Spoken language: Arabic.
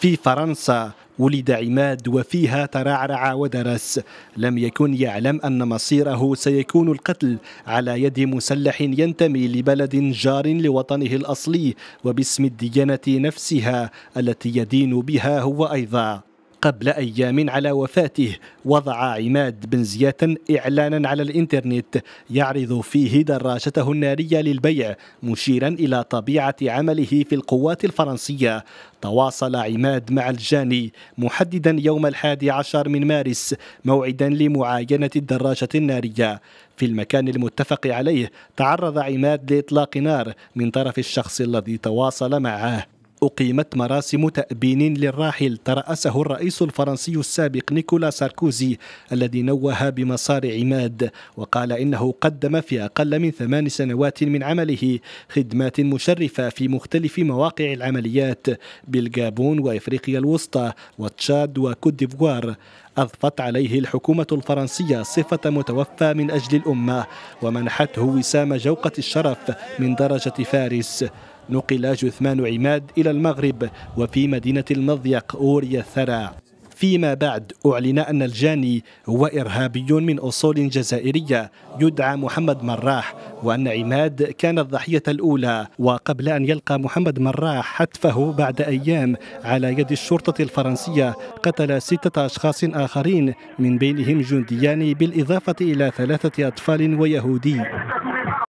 في فرنسا ولد عماد وفيها ترعرع ودرس لم يكن يعلم أن مصيره سيكون القتل على يد مسلح ينتمي لبلد جار لوطنه الأصلي وباسم الديانة نفسها التي يدين بها هو أيضا قبل أيام على وفاته وضع عماد بن زياد إعلانا على الإنترنت يعرض فيه دراجته النارية للبيع مشيرا إلى طبيعة عمله في القوات الفرنسية تواصل عماد مع الجاني محددا يوم الحادي عشر من مارس موعدا لمعاينة الدراجة النارية في المكان المتفق عليه تعرض عماد لإطلاق نار من طرف الشخص الذي تواصل معه أقيمت مراسم تأبين للراحل ترأسه الرئيس الفرنسي السابق نيكولا ساركوزي الذي نوه بمصارع عماد وقال إنه قدم في أقل من ثمان سنوات من عمله خدمات مشرفة في مختلف مواقع العمليات بالجابون وإفريقيا الوسطى وتشاد وكوت ديفوار أضفت عليه الحكومة الفرنسية صفة متوفى من أجل الأمة ومنحته وسام جوقة الشرف من درجة فارس نقل جثمان عماد إلى المغرب وفي مدينة المضيق أوري الثرى فيما بعد أعلن أن الجاني هو إرهابي من أصول جزائرية يدعى محمد مراح وأن عماد كان الضحية الأولى وقبل أن يلقى محمد مراح حتفه بعد أيام على يد الشرطة الفرنسية قتل ستة أشخاص آخرين من بينهم جنديان بالإضافة إلى ثلاثة أطفال ويهودي